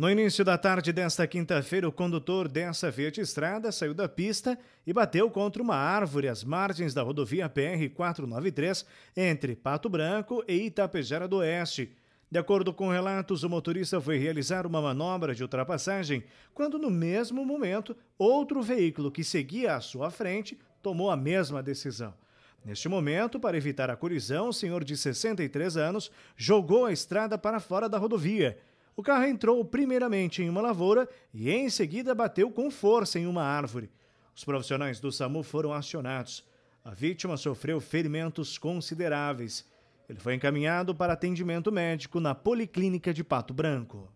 No início da tarde desta quinta-feira, o condutor dessa de Estrada saiu da pista e bateu contra uma árvore às margens da rodovia PR-493 entre Pato Branco e Itapejara do Oeste. De acordo com relatos, o motorista foi realizar uma manobra de ultrapassagem quando, no mesmo momento, outro veículo que seguia à sua frente tomou a mesma decisão. Neste momento, para evitar a colisão, o senhor de 63 anos jogou a estrada para fora da rodovia. O carro entrou primeiramente em uma lavoura e em seguida bateu com força em uma árvore. Os profissionais do SAMU foram acionados. A vítima sofreu ferimentos consideráveis. Ele foi encaminhado para atendimento médico na Policlínica de Pato Branco.